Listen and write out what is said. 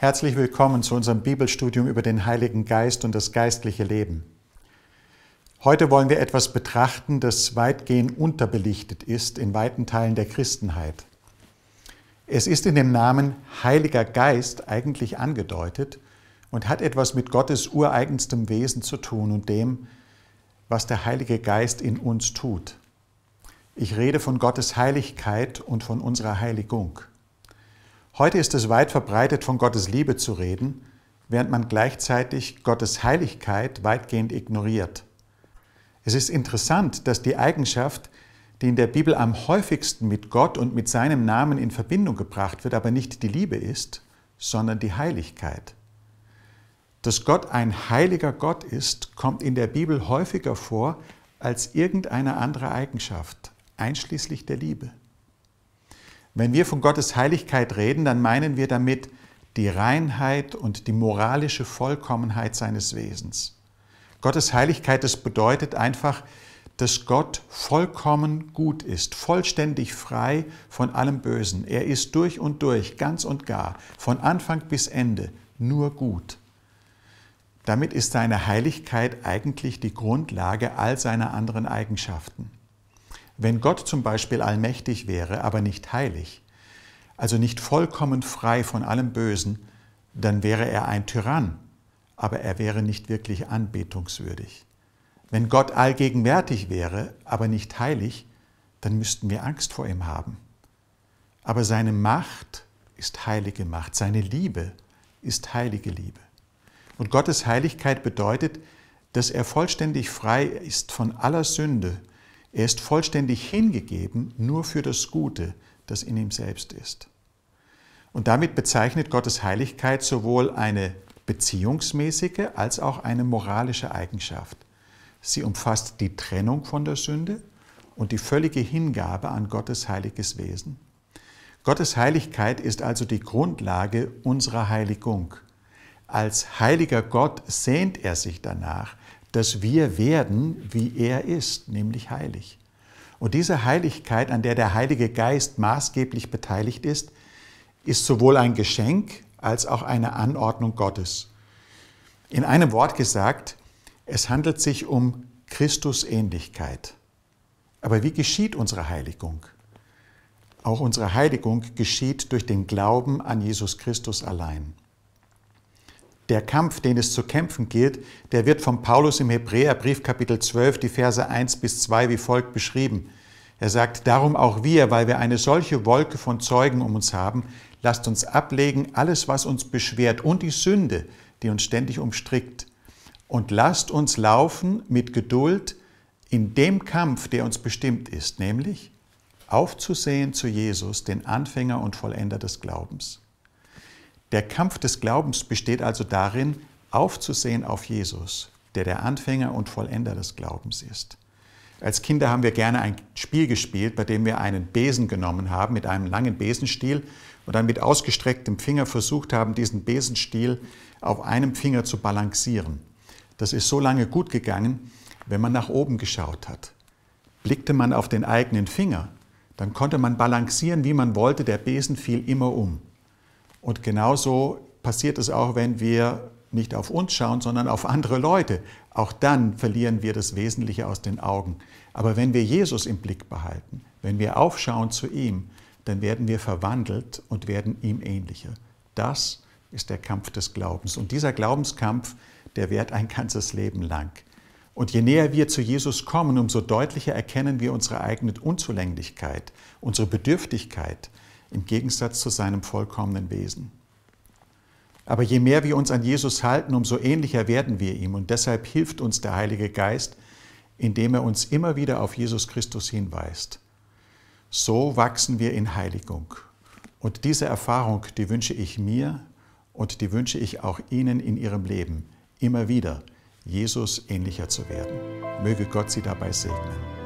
Herzlich willkommen zu unserem Bibelstudium über den Heiligen Geist und das geistliche Leben. Heute wollen wir etwas betrachten, das weitgehend unterbelichtet ist in weiten Teilen der Christenheit. Es ist in dem Namen Heiliger Geist eigentlich angedeutet und hat etwas mit Gottes ureigenstem Wesen zu tun und dem, was der Heilige Geist in uns tut. Ich rede von Gottes Heiligkeit und von unserer Heiligung. Heute ist es weit verbreitet, von Gottes Liebe zu reden, während man gleichzeitig Gottes Heiligkeit weitgehend ignoriert. Es ist interessant, dass die Eigenschaft, die in der Bibel am häufigsten mit Gott und mit seinem Namen in Verbindung gebracht wird, aber nicht die Liebe ist, sondern die Heiligkeit. Dass Gott ein heiliger Gott ist, kommt in der Bibel häufiger vor als irgendeine andere Eigenschaft, einschließlich der Liebe. Wenn wir von Gottes Heiligkeit reden, dann meinen wir damit die Reinheit und die moralische Vollkommenheit seines Wesens. Gottes Heiligkeit, das bedeutet einfach, dass Gott vollkommen gut ist, vollständig frei von allem Bösen. Er ist durch und durch, ganz und gar, von Anfang bis Ende nur gut. Damit ist seine Heiligkeit eigentlich die Grundlage all seiner anderen Eigenschaften. Wenn Gott zum Beispiel allmächtig wäre, aber nicht heilig, also nicht vollkommen frei von allem Bösen, dann wäre er ein Tyrann, aber er wäre nicht wirklich anbetungswürdig. Wenn Gott allgegenwärtig wäre, aber nicht heilig, dann müssten wir Angst vor ihm haben. Aber seine Macht ist heilige Macht, seine Liebe ist heilige Liebe. Und Gottes Heiligkeit bedeutet, dass er vollständig frei ist von aller Sünde, er ist vollständig hingegeben nur für das Gute, das in ihm selbst ist. Und damit bezeichnet Gottes Heiligkeit sowohl eine beziehungsmäßige als auch eine moralische Eigenschaft. Sie umfasst die Trennung von der Sünde und die völlige Hingabe an Gottes heiliges Wesen. Gottes Heiligkeit ist also die Grundlage unserer Heiligung. Als heiliger Gott sehnt er sich danach, dass wir werden, wie er ist, nämlich heilig. Und diese Heiligkeit, an der der Heilige Geist maßgeblich beteiligt ist, ist sowohl ein Geschenk als auch eine Anordnung Gottes. In einem Wort gesagt, es handelt sich um Christusähnlichkeit. Aber wie geschieht unsere Heiligung? Auch unsere Heiligung geschieht durch den Glauben an Jesus Christus allein. Der Kampf, den es zu kämpfen gilt, der wird von Paulus im Hebräerbrief Kapitel 12, die Verse 1 bis 2 wie folgt beschrieben. Er sagt, darum auch wir, weil wir eine solche Wolke von Zeugen um uns haben, lasst uns ablegen alles, was uns beschwert und die Sünde, die uns ständig umstrickt. Und lasst uns laufen mit Geduld in dem Kampf, der uns bestimmt ist, nämlich aufzusehen zu Jesus, den Anfänger und Vollender des Glaubens. Der Kampf des Glaubens besteht also darin, aufzusehen auf Jesus, der der Anfänger und Vollender des Glaubens ist. Als Kinder haben wir gerne ein Spiel gespielt, bei dem wir einen Besen genommen haben mit einem langen Besenstiel und dann mit ausgestrecktem Finger versucht haben, diesen Besenstiel auf einem Finger zu balancieren. Das ist so lange gut gegangen, wenn man nach oben geschaut hat. Blickte man auf den eigenen Finger, dann konnte man balancieren, wie man wollte, der Besen fiel immer um. Und genauso passiert es auch, wenn wir nicht auf uns schauen, sondern auf andere Leute. Auch dann verlieren wir das Wesentliche aus den Augen. Aber wenn wir Jesus im Blick behalten, wenn wir aufschauen zu ihm, dann werden wir verwandelt und werden ihm ähnlicher. Das ist der Kampf des Glaubens. Und dieser Glaubenskampf, der währt ein ganzes Leben lang. Und je näher wir zu Jesus kommen, umso deutlicher erkennen wir unsere eigene Unzulänglichkeit, unsere Bedürftigkeit, im Gegensatz zu seinem vollkommenen Wesen. Aber je mehr wir uns an Jesus halten, umso ähnlicher werden wir ihm. Und deshalb hilft uns der Heilige Geist, indem er uns immer wieder auf Jesus Christus hinweist. So wachsen wir in Heiligung. Und diese Erfahrung, die wünsche ich mir und die wünsche ich auch Ihnen in Ihrem Leben, immer wieder Jesus ähnlicher zu werden. Möge Gott Sie dabei segnen.